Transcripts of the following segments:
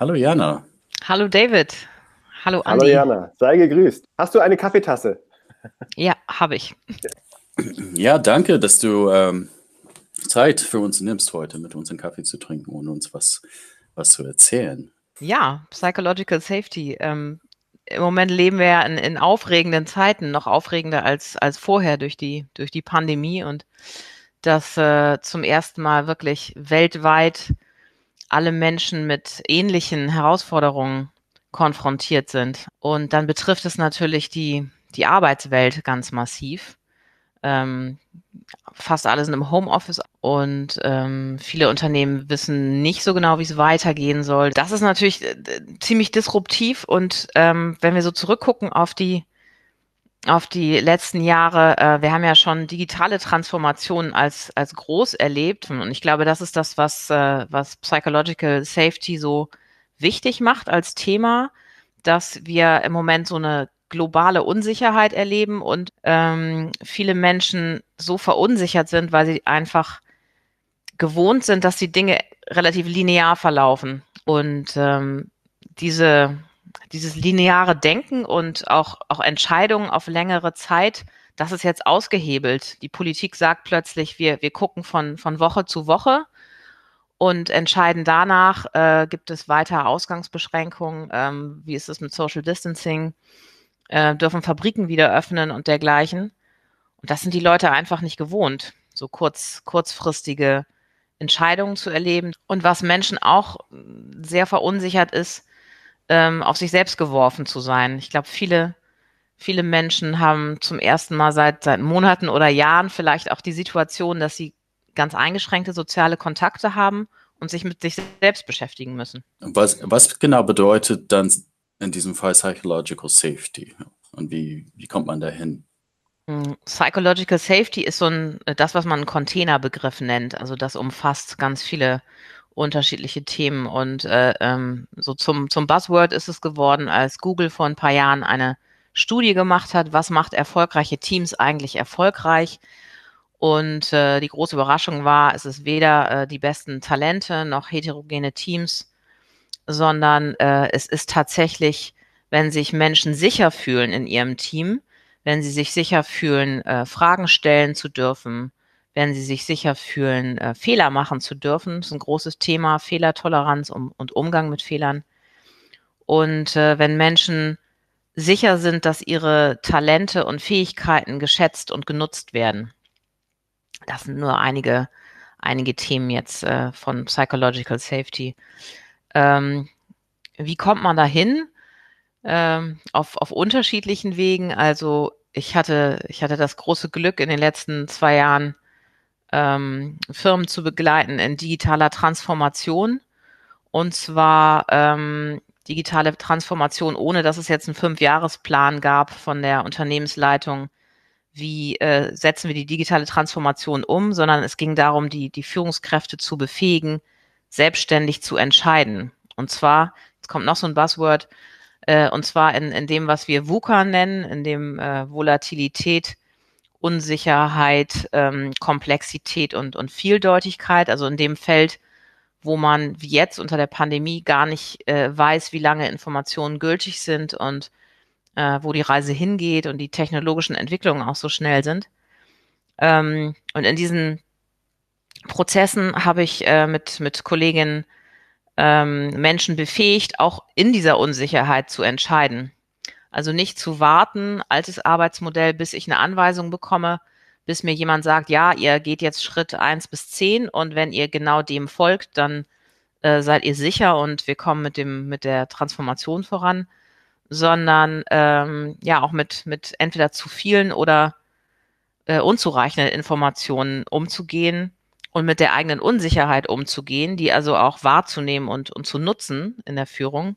Hallo Jana. Hallo David. Hallo Andi. Hallo Jana, sei gegrüßt. Hast du eine Kaffeetasse? Ja, habe ich. Ja, danke, dass du ähm, Zeit für uns nimmst, heute mit uns einen Kaffee zu trinken und uns was, was zu erzählen. Ja, Psychological Safety. Ähm, Im Moment leben wir ja in, in, aufregenden Zeiten, noch aufregender als, als vorher durch die, durch die Pandemie und dass äh, zum ersten Mal wirklich weltweit alle Menschen mit ähnlichen Herausforderungen konfrontiert sind. Und dann betrifft es natürlich die, die Arbeitswelt ganz massiv. Ähm, fast alle sind im Homeoffice und ähm, viele Unternehmen wissen nicht so genau, wie es weitergehen soll. Das ist natürlich äh, ziemlich disruptiv und ähm, wenn wir so zurückgucken auf die auf die letzten Jahre, äh, wir haben ja schon digitale Transformationen als, als groß erlebt. Und ich glaube, das ist das, was, äh, was Psychological Safety so wichtig macht als Thema, dass wir im Moment so eine globale Unsicherheit erleben und ähm, viele Menschen so verunsichert sind, weil sie einfach gewohnt sind, dass die Dinge relativ linear verlaufen. Und ähm, diese dieses lineare Denken und auch, auch Entscheidungen auf längere Zeit, das ist jetzt ausgehebelt. Die Politik sagt plötzlich, wir, wir gucken von, von Woche zu Woche und entscheiden danach, äh, gibt es weiter Ausgangsbeschränkungen, ähm, wie ist es mit Social Distancing, äh, dürfen Fabriken wieder öffnen und dergleichen. Und das sind die Leute einfach nicht gewohnt, so kurz, kurzfristige Entscheidungen zu erleben. Und was Menschen auch sehr verunsichert ist, ähm, auf sich selbst geworfen zu sein. Ich glaube, viele, viele Menschen haben zum ersten Mal seit, seit Monaten oder Jahren vielleicht auch die Situation, dass sie ganz eingeschränkte soziale Kontakte haben und sich mit sich selbst beschäftigen müssen. Was, was genau bedeutet dann in diesem Fall Psychological Safety? Und wie, wie kommt man dahin? Hm, psychological Safety ist so ein, das, was man einen Containerbegriff nennt. Also das umfasst ganz viele unterschiedliche Themen. Und äh, ähm, so zum, zum Buzzword ist es geworden, als Google vor ein paar Jahren eine Studie gemacht hat, was macht erfolgreiche Teams eigentlich erfolgreich. Und äh, die große Überraschung war, es ist weder äh, die besten Talente noch heterogene Teams, sondern äh, es ist tatsächlich, wenn sich Menschen sicher fühlen in ihrem Team, wenn sie sich sicher fühlen, äh, Fragen stellen zu dürfen, wenn sie sich sicher fühlen, äh, Fehler machen zu dürfen. Das ist ein großes Thema, Fehlertoleranz um, und Umgang mit Fehlern. Und äh, wenn Menschen sicher sind, dass ihre Talente und Fähigkeiten geschätzt und genutzt werden. Das sind nur einige, einige Themen jetzt äh, von Psychological Safety. Ähm, wie kommt man dahin? Ähm, auf, auf unterschiedlichen Wegen. Also ich hatte, ich hatte das große Glück, in den letzten zwei Jahren ähm, Firmen zu begleiten in digitaler Transformation. Und zwar ähm, digitale Transformation, ohne dass es jetzt einen Fünfjahresplan gab von der Unternehmensleitung, wie äh, setzen wir die digitale Transformation um, sondern es ging darum, die, die Führungskräfte zu befähigen, selbstständig zu entscheiden. Und zwar, jetzt kommt noch so ein Buzzword, äh, und zwar in, in dem, was wir VUCA nennen, in dem äh, Volatilität, Unsicherheit, ähm, Komplexität und, und Vieldeutigkeit. Also in dem Feld, wo man wie jetzt unter der Pandemie gar nicht äh, weiß, wie lange Informationen gültig sind und äh, wo die Reise hingeht und die technologischen Entwicklungen auch so schnell sind. Ähm, und in diesen Prozessen habe ich äh, mit, mit Kolleginnen ähm, Menschen befähigt, auch in dieser Unsicherheit zu entscheiden also nicht zu warten, altes Arbeitsmodell, bis ich eine Anweisung bekomme, bis mir jemand sagt, ja, ihr geht jetzt Schritt eins bis zehn und wenn ihr genau dem folgt, dann äh, seid ihr sicher und wir kommen mit, dem, mit der Transformation voran, sondern ähm, ja auch mit, mit entweder zu vielen oder äh, unzureichenden Informationen umzugehen und mit der eigenen Unsicherheit umzugehen, die also auch wahrzunehmen und, und zu nutzen in der Führung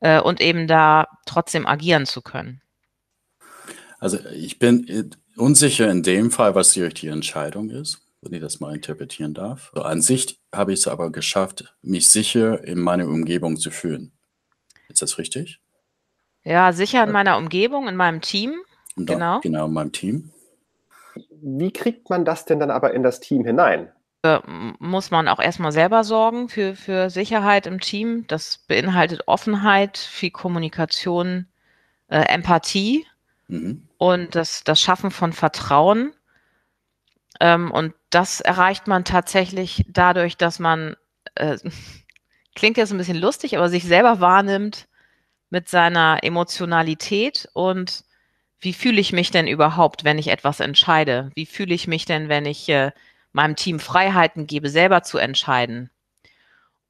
äh, und eben da trotzdem agieren zu können? Also ich bin äh, unsicher in dem Fall, was die richtige Entscheidung ist, wenn ich das mal interpretieren darf. Also an sich habe ich es aber geschafft, mich sicher in meiner Umgebung zu fühlen. Ist das richtig? Ja, sicher in meiner Umgebung, in meinem Team. Genau. Genau, in meinem Team. Wie kriegt man das denn dann aber in das Team hinein? Äh, muss man auch erstmal selber sorgen für, für Sicherheit im Team. Das beinhaltet Offenheit, viel Kommunikation, äh, Empathie mhm. und das, das Schaffen von Vertrauen. Ähm, und das erreicht man tatsächlich dadurch, dass man, äh, klingt jetzt ein bisschen lustig, aber sich selber wahrnimmt mit seiner Emotionalität und wie fühle ich mich denn überhaupt, wenn ich etwas entscheide? Wie fühle ich mich denn, wenn ich äh, meinem Team Freiheiten gebe, selber zu entscheiden.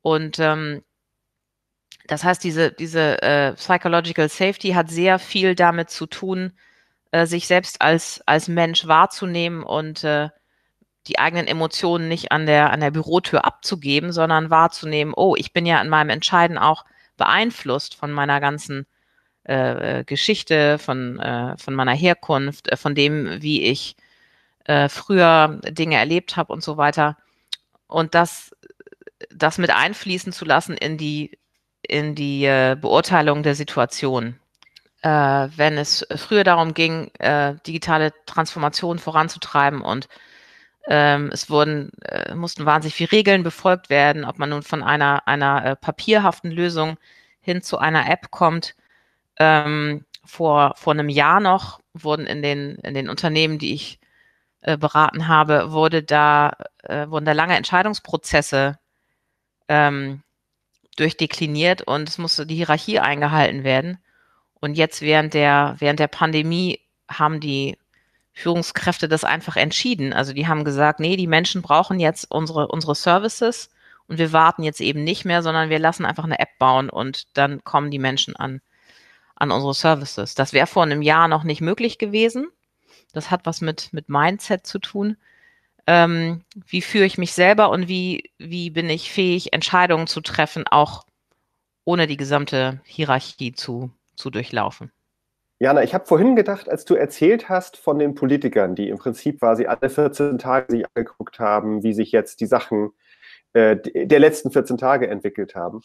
Und ähm, das heißt, diese, diese äh, Psychological Safety hat sehr viel damit zu tun, äh, sich selbst als, als Mensch wahrzunehmen und äh, die eigenen Emotionen nicht an der, an der Bürotür abzugeben, sondern wahrzunehmen, oh, ich bin ja in meinem Entscheiden auch beeinflusst von meiner ganzen äh, äh Geschichte, von, äh, von meiner Herkunft, äh, von dem, wie ich äh, früher Dinge erlebt habe und so weiter. Und das, das mit einfließen zu lassen in die, in die äh, Beurteilung der Situation. Äh, wenn es früher darum ging, äh, digitale Transformation voranzutreiben und ähm, es wurden, äh, mussten wahnsinnig viele Regeln befolgt werden, ob man nun von einer, einer äh, papierhaften Lösung hin zu einer App kommt. Ähm, vor, vor einem Jahr noch wurden in den, in den Unternehmen, die ich äh, beraten habe, wurde da, äh, wurden da lange Entscheidungsprozesse ähm, durchdekliniert und es musste die Hierarchie eingehalten werden. Und jetzt während der, während der Pandemie haben die Führungskräfte das einfach entschieden. Also die haben gesagt, nee, die Menschen brauchen jetzt unsere, unsere Services und wir warten jetzt eben nicht mehr, sondern wir lassen einfach eine App bauen und dann kommen die Menschen an, an unsere Services. Das wäre vor einem Jahr noch nicht möglich gewesen. Das hat was mit, mit Mindset zu tun. Ähm, wie führe ich mich selber und wie, wie bin ich fähig, Entscheidungen zu treffen, auch ohne die gesamte Hierarchie zu, zu durchlaufen. Jana, ich habe vorhin gedacht, als du erzählt hast von den Politikern, die im Prinzip quasi alle 14 Tage sich angeguckt haben, wie sich jetzt die Sachen äh, der letzten 14 Tage entwickelt haben.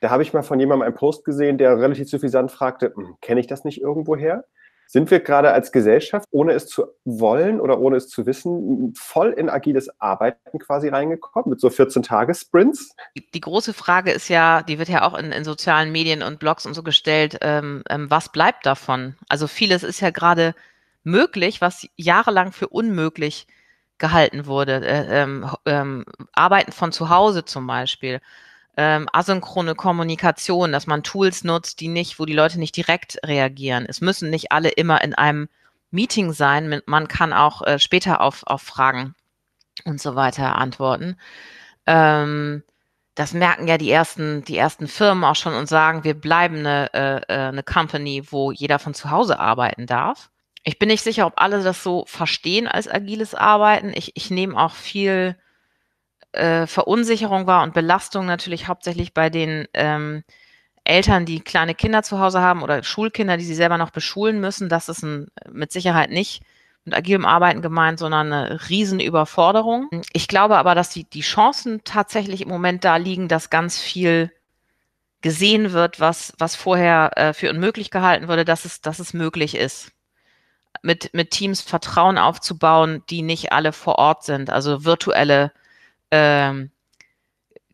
Da habe ich mal von jemandem einen Post gesehen, der relativ suffisant fragte, hm, kenne ich das nicht irgendwoher? Sind wir gerade als Gesellschaft, ohne es zu wollen oder ohne es zu wissen, voll in agiles Arbeiten quasi reingekommen mit so 14-Tage-Sprints? Die große Frage ist ja, die wird ja auch in, in sozialen Medien und Blogs und so gestellt, ähm, ähm, was bleibt davon? Also vieles ist ja gerade möglich, was jahrelang für unmöglich gehalten wurde. Äh, ähm, ähm, Arbeiten von zu Hause zum Beispiel ähm, asynchrone Kommunikation, dass man Tools nutzt, die nicht, wo die Leute nicht direkt reagieren. Es müssen nicht alle immer in einem Meeting sein. Man kann auch äh, später auf, auf Fragen und so weiter antworten. Ähm, das merken ja die ersten, die ersten Firmen auch schon und sagen, wir bleiben eine, äh, äh eine Company, wo jeder von zu Hause arbeiten darf. Ich bin nicht sicher, ob alle das so verstehen als agiles Arbeiten. Ich, ich nehme auch viel äh, Verunsicherung war und Belastung natürlich hauptsächlich bei den ähm, Eltern, die kleine Kinder zu Hause haben oder Schulkinder, die sie selber noch beschulen müssen. Das ist ein, mit Sicherheit nicht mit agilem Arbeiten gemeint, sondern eine Riesenüberforderung. Ich glaube aber, dass die, die Chancen tatsächlich im Moment da liegen, dass ganz viel gesehen wird, was, was vorher äh, für unmöglich gehalten wurde, dass es, dass es möglich ist. Mit, mit Teams Vertrauen aufzubauen, die nicht alle vor Ort sind, also virtuelle ähm,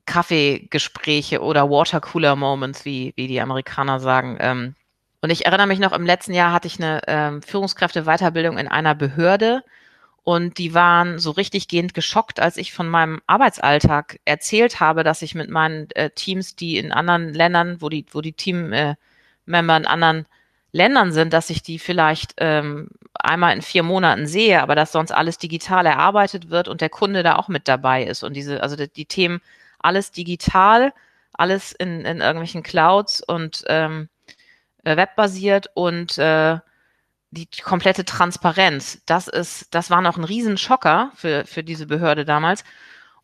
Kaffeegespräche oder Watercooler-Moments, wie, wie die Amerikaner sagen. Ähm, und ich erinnere mich noch, im letzten Jahr hatte ich eine ähm, Führungskräfteweiterbildung in einer Behörde und die waren so richtig gehend geschockt, als ich von meinem Arbeitsalltag erzählt habe, dass ich mit meinen äh, Teams, die in anderen Ländern, wo die, wo die Teammember äh, in anderen Ländern sind, dass ich die vielleicht ähm, einmal in vier Monaten sehe, aber dass sonst alles digital erarbeitet wird und der Kunde da auch mit dabei ist. Und diese, also die, die Themen alles digital, alles in, in irgendwelchen Clouds und ähm, äh, webbasiert und äh, die komplette Transparenz. Das ist, das war noch ein Riesenschocker für, für diese Behörde damals.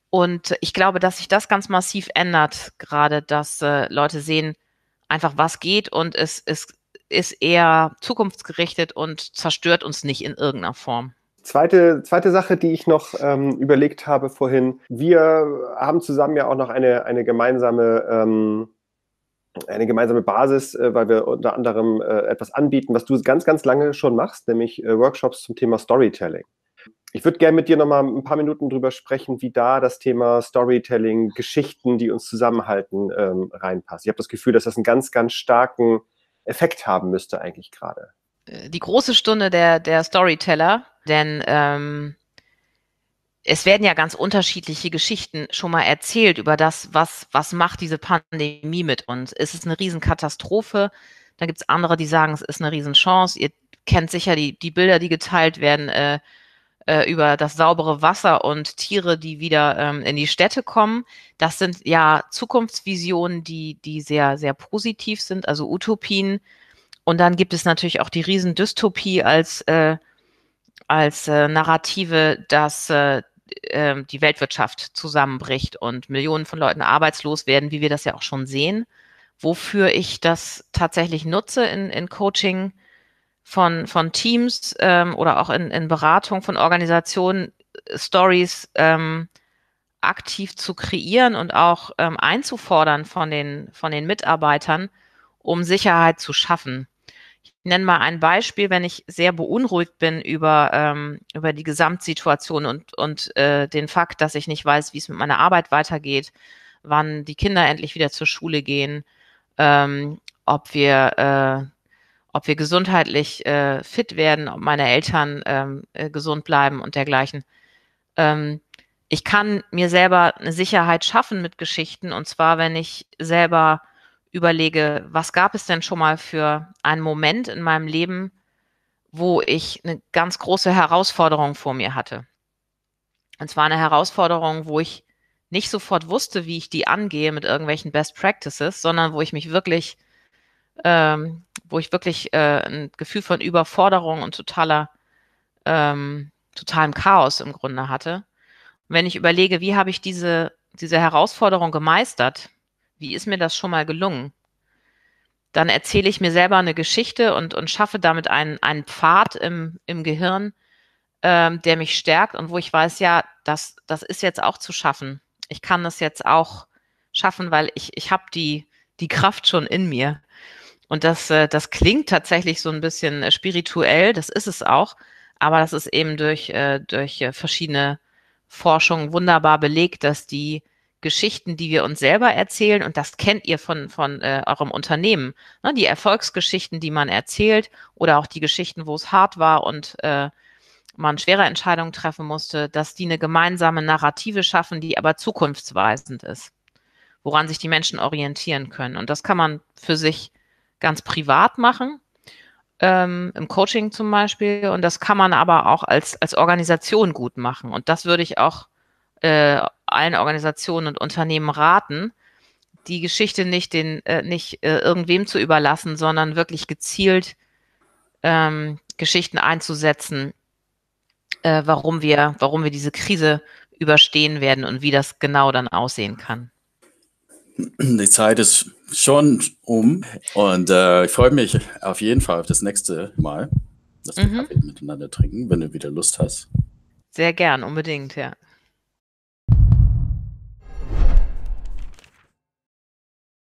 Und ich glaube, dass sich das ganz massiv ändert, gerade dass äh, Leute sehen, einfach was geht und es, es ist eher zukunftsgerichtet und zerstört uns nicht in irgendeiner Form. Zweite, zweite Sache, die ich noch ähm, überlegt habe vorhin. Wir haben zusammen ja auch noch eine, eine gemeinsame ähm, eine gemeinsame Basis, äh, weil wir unter anderem äh, etwas anbieten, was du ganz, ganz lange schon machst, nämlich äh, Workshops zum Thema Storytelling. Ich würde gerne mit dir nochmal ein paar Minuten drüber sprechen, wie da das Thema Storytelling, Geschichten, die uns zusammenhalten, ähm, reinpasst. Ich habe das Gefühl, dass das einen ganz, ganz starken Effekt haben müsste eigentlich gerade. Äh, die große Stunde der, der Storyteller, denn ähm, es werden ja ganz unterschiedliche Geschichten schon mal erzählt über das, was, was macht diese Pandemie mit uns. Ist es eine Riesenkatastrophe? Da gibt es andere, die sagen, es ist eine Riesenchance. Ihr kennt sicher die, die Bilder, die geteilt werden. Äh, äh, über das saubere Wasser und Tiere, die wieder ähm, in die Städte kommen. Das sind ja Zukunftsvisionen, die, die sehr, sehr positiv sind, also Utopien. Und dann gibt es natürlich auch die Riesendystopie als, äh, als äh, Narrative, dass äh, ähm, die Weltwirtschaft zusammenbricht und Millionen von Leuten arbeitslos werden, wie wir das ja auch schon sehen. Wofür ich das tatsächlich nutze in, in Coaching, von, von Teams ähm, oder auch in, in Beratung von Organisationen, äh, Stories ähm, aktiv zu kreieren und auch ähm, einzufordern von den, von den Mitarbeitern, um Sicherheit zu schaffen. Ich nenne mal ein Beispiel, wenn ich sehr beunruhigt bin über, ähm, über die Gesamtsituation und, und äh, den Fakt, dass ich nicht weiß, wie es mit meiner Arbeit weitergeht, wann die Kinder endlich wieder zur Schule gehen, ähm, ob wir äh, ob wir gesundheitlich äh, fit werden, ob meine Eltern ähm, äh, gesund bleiben und dergleichen. Ähm, ich kann mir selber eine Sicherheit schaffen mit Geschichten und zwar, wenn ich selber überlege, was gab es denn schon mal für einen Moment in meinem Leben, wo ich eine ganz große Herausforderung vor mir hatte. Und zwar eine Herausforderung, wo ich nicht sofort wusste, wie ich die angehe mit irgendwelchen Best Practices, sondern wo ich mich wirklich ähm, wo ich wirklich äh, ein Gefühl von Überforderung und totaler, ähm, totalem Chaos im Grunde hatte. Und wenn ich überlege, wie habe ich diese, diese Herausforderung gemeistert, wie ist mir das schon mal gelungen, dann erzähle ich mir selber eine Geschichte und, und schaffe damit einen, einen Pfad im, im Gehirn, ähm, der mich stärkt und wo ich weiß, ja, das, das ist jetzt auch zu schaffen. Ich kann das jetzt auch schaffen, weil ich, ich habe die, die Kraft schon in mir. Und das, äh, das klingt tatsächlich so ein bisschen äh, spirituell, das ist es auch, aber das ist eben durch, äh, durch verschiedene Forschungen wunderbar belegt, dass die Geschichten, die wir uns selber erzählen, und das kennt ihr von, von äh, eurem Unternehmen, ne? die Erfolgsgeschichten, die man erzählt oder auch die Geschichten, wo es hart war und äh, man schwere Entscheidungen treffen musste, dass die eine gemeinsame Narrative schaffen, die aber zukunftsweisend ist, woran sich die Menschen orientieren können. Und das kann man für sich ganz privat machen, ähm, im Coaching zum Beispiel. Und das kann man aber auch als, als Organisation gut machen. Und das würde ich auch äh, allen Organisationen und Unternehmen raten, die Geschichte nicht den äh, nicht äh, irgendwem zu überlassen, sondern wirklich gezielt ähm, Geschichten einzusetzen, äh, warum wir warum wir diese Krise überstehen werden und wie das genau dann aussehen kann die Zeit ist schon um und äh, ich freue mich auf jeden Fall auf das nächste Mal, dass wir mhm. Kaffee miteinander trinken, wenn du wieder Lust hast. Sehr gern, unbedingt, ja.